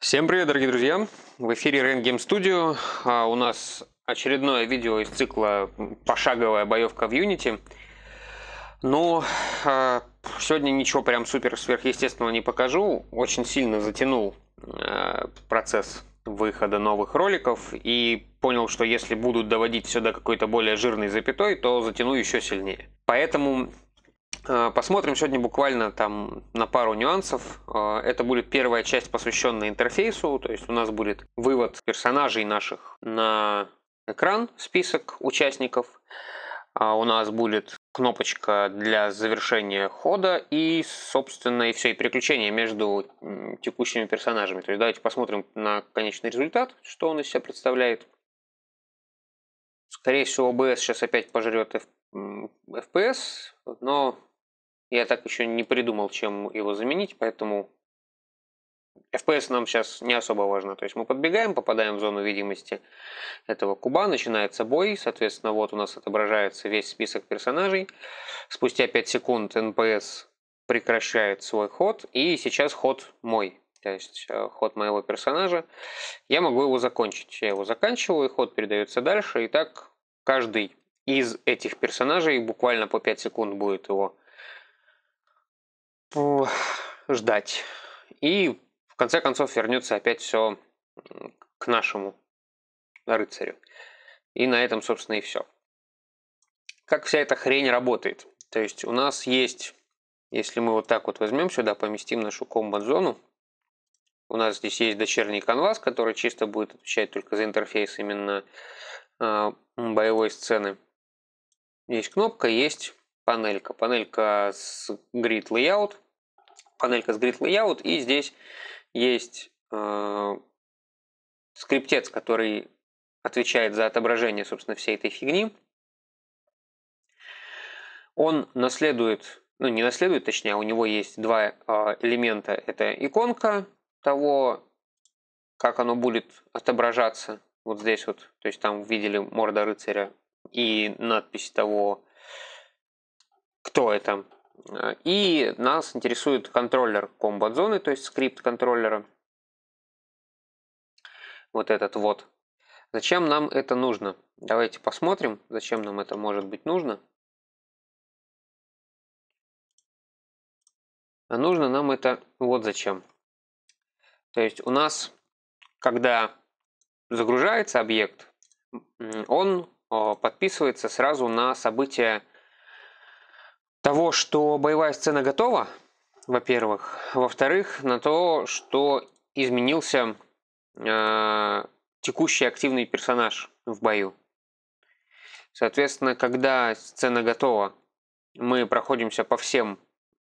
Всем привет, дорогие друзья! В эфире Рен Game Studio. А у нас очередное видео из цикла «Пошаговая боевка в Unity». Но ну, а, сегодня ничего прям супер сверхъестественного не покажу. Очень сильно затянул а, процесс выхода новых роликов и понял, что если будут доводить все до какой-то более жирной запятой, то затяну еще сильнее. Поэтому Э, посмотрим сегодня буквально там на пару нюансов. Э, это будет первая часть, посвященная интерфейсу, то есть у нас будет вывод персонажей наших на экран, список участников. А у нас будет кнопочка для завершения хода и, собственно, и все, и переключение между текущими персонажами. То есть давайте посмотрим на конечный результат, что он из себя представляет. Скорее всего, OBS сейчас опять пожрет FPS, но я так еще не придумал, чем его заменить, поэтому FPS нам сейчас не особо важно. То есть мы подбегаем, попадаем в зону видимости этого куба, начинается бой. Соответственно, вот у нас отображается весь список персонажей. Спустя 5 секунд НПС прекращает свой ход, и сейчас ход мой. То есть э, ход моего персонажа. Я могу его закончить. Я его заканчиваю, ход передается дальше. И так каждый из этих персонажей буквально по 5 секунд будет его ждать. И в конце концов вернется опять все к нашему рыцарю. И на этом, собственно, и все. Как вся эта хрень работает? То есть у нас есть, если мы вот так вот возьмем сюда, поместим нашу комбат-зону, у нас здесь есть дочерний канвас, который чисто будет отвечать только за интерфейс именно э, боевой сцены. Есть кнопка, есть панелька. Панелька с grid layout. Панелька с grid layout. И здесь есть э, скриптец, который отвечает за отображение, собственно, всей этой фигни. Он наследует, ну не наследует, точнее, а у него есть два э, элемента. Это иконка того, как оно будет отображаться вот здесь вот. То есть там видели морда рыцаря и надпись того, кто это. И нас интересует контроллер комбат зоны, то есть скрипт контроллера. Вот этот вот. Зачем нам это нужно? Давайте посмотрим, зачем нам это может быть нужно. А нужно нам это вот зачем. То есть у нас, когда загружается объект, он э, подписывается сразу на события того, что боевая сцена готова, во-первых. Во-вторых, на то, что изменился э, текущий активный персонаж в бою. Соответственно, когда сцена готова, мы проходимся по всем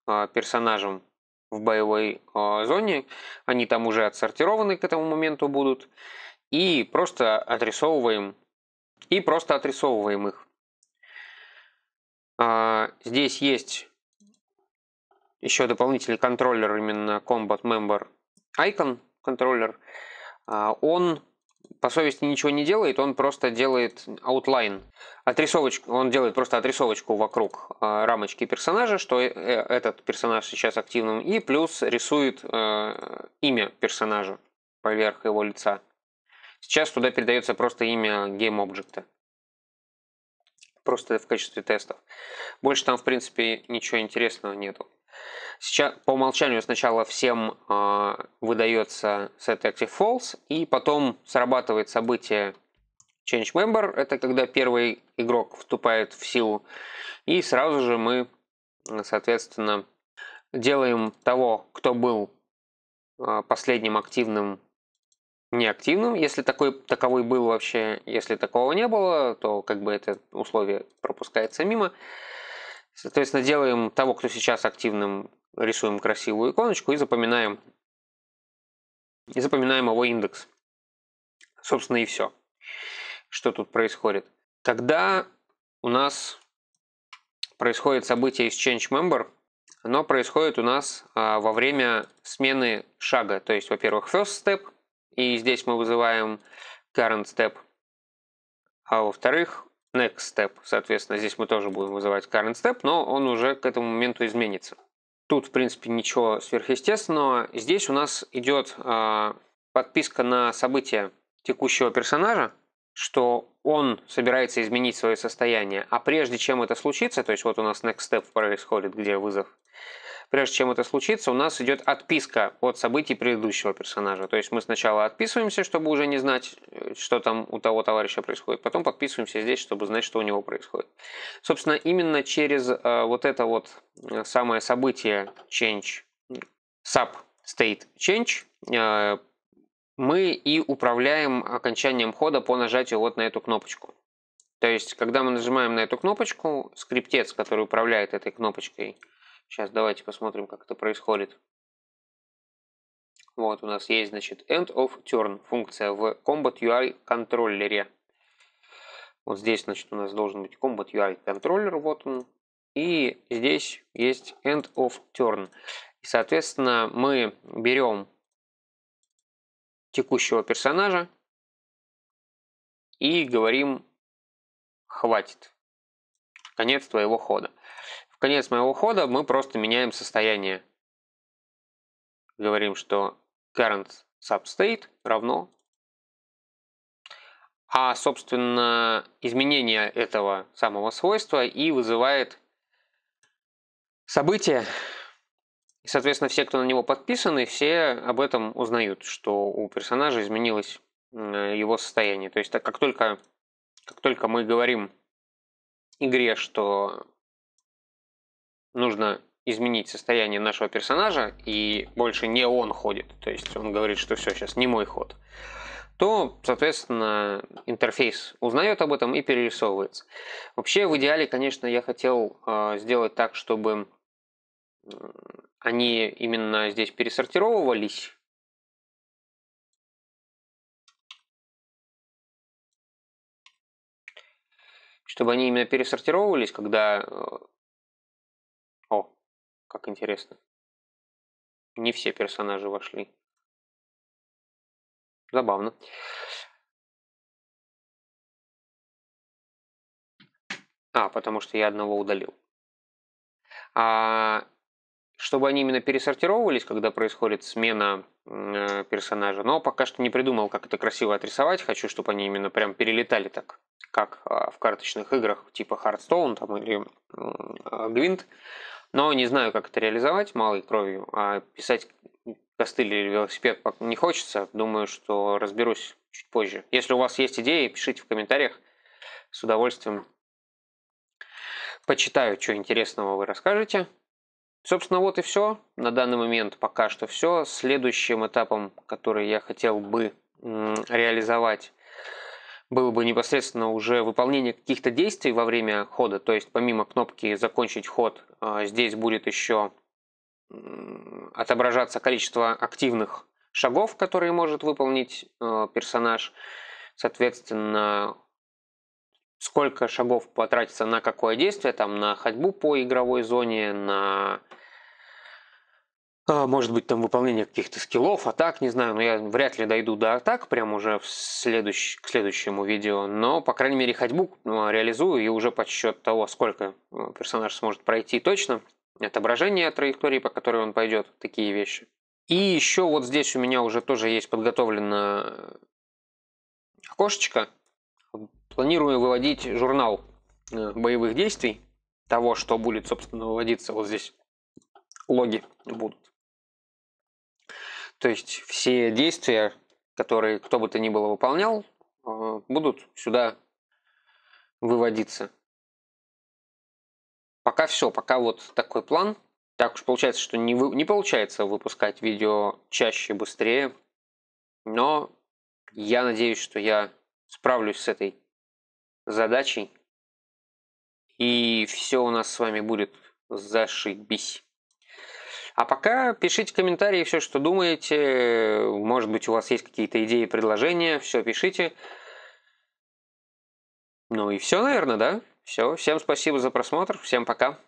э, персонажам в боевой э, зоне. Они там уже отсортированы к этому моменту будут. И просто отрисовываем. И просто отрисовываем их. А, здесь есть еще дополнительный контроллер, именно Combat Member Icon контроллер. А, он по совести ничего не делает, он просто делает outline, отрисовочку, он делает просто отрисовочку вокруг а, рамочки персонажа, что э, этот персонаж сейчас активным, и плюс рисует э, имя персонажа поверх его лица. Сейчас туда передается просто имя GameObject просто в качестве тестов. Больше там, в принципе, ничего интересного нету. Сейчас по умолчанию сначала всем э, выдается set active false, и потом срабатывает событие change member, это когда первый игрок вступает в силу, и сразу же мы, соответственно, делаем того, кто был а, последним активным неактивным, если такой, таковой был вообще. Если такого не было, то как бы это условие пропускается мимо. Соответственно, делаем того, кто сейчас активным, рисуем красивую иконочку и запоминаем, и запоминаем его индекс. Собственно, и все, что тут происходит. Тогда у нас происходит событие из Change Member. Оно происходит у нас а, во время смены шага. То есть, во-первых, first step – и здесь мы вызываем current step, а во-вторых next step, соответственно, здесь мы тоже будем вызывать current step, но он уже к этому моменту изменится. Тут, в принципе, ничего сверхъестественного. Здесь у нас идет э, подписка на события текущего персонажа, что он собирается изменить свое состояние. А прежде чем это случится, то есть вот у нас next step происходит, где вызов Прежде чем это случится, у нас идет отписка от событий предыдущего персонажа. То есть мы сначала отписываемся, чтобы уже не знать, э, что там у того товарища происходит. Потом подписываемся здесь, чтобы знать, что у него происходит. Собственно, именно через э, вот это вот э, самое событие change, sub state change, э, мы и управляем окончанием хода по нажатию вот на эту кнопочку. То есть, когда мы нажимаем на эту кнопочку, скриптец, который управляет этой кнопочкой, Сейчас давайте посмотрим, как это происходит. Вот у нас есть, значит, end of turn функция в combat UI контроллере. Вот здесь, значит, у нас должен быть combat UI контроллер, вот он. И здесь есть end of turn. И, соответственно, мы берем текущего персонажа и говорим «хватит». Конец твоего хода конец моего хода мы просто меняем состояние. Говорим, что current substate равно. А, собственно, изменение этого самого свойства и вызывает событие. И, соответственно, все, кто на него подписаны, все об этом узнают, что у персонажа изменилось э, его состояние. То есть, как только, как только мы говорим игре, что нужно изменить состояние нашего персонажа, и больше не он ходит, то есть он говорит, что все, сейчас не мой ход, то, соответственно, интерфейс узнает об этом и перерисовывается. Вообще, в идеале, конечно, я хотел э, сделать так, чтобы они именно здесь пересортировывались, чтобы они именно пересортировывались, когда э, как интересно. Не все персонажи вошли. Забавно. А, потому что я одного удалил. А, чтобы они именно пересортировались, когда происходит смена э, персонажа. Но пока что не придумал, как это красиво отрисовать. Хочу, чтобы они именно прям перелетали так, как э, в карточных играх типа Hearthstone там, или э, Gwent. Но не знаю, как это реализовать малой кровью, а писать костыль или велосипед не хочется. Думаю, что разберусь чуть позже. Если у вас есть идеи, пишите в комментариях. С удовольствием почитаю, что интересного вы расскажете. Собственно, вот и все. На данный момент пока что все. Следующим этапом, который я хотел бы реализовать, было бы непосредственно уже выполнение каких-то действий во время хода, то есть помимо кнопки «Закончить ход» а, здесь будет еще отображаться количество активных шагов, которые может выполнить а, персонаж, соответственно, сколько шагов потратится на какое действие, там на ходьбу по игровой зоне, на а, может быть, там выполнение каких-то скиллов, а так не знаю, но ну, я вряд ли дойду до атак прямо уже в следующ... к следующему видео, но, по крайней мере, ходьбу ну, а, реализую и уже подсчет того, сколько персонаж сможет пройти точно, отображение траектории, по которой он пойдет, такие вещи. И еще вот здесь у меня уже тоже есть подготовлено э, окошечко. Планирую выводить журнал э, боевых действий, того, что будет, собственно, выводиться вот здесь логи будут. То есть все действия, которые кто бы то ни было выполнял, э, будут сюда выводиться. Пока все, пока вот такой план. Так уж получается, что не, вы, не получается выпускать видео чаще, быстрее. Но я надеюсь, что я справлюсь с этой задачей. И все у нас с вами будет зашибись. А пока пишите комментарии, все, что думаете. Может быть, у вас есть какие-то идеи, предложения. Все пишите. Ну и все, наверное, да? Все. Всем спасибо за просмотр. Всем пока.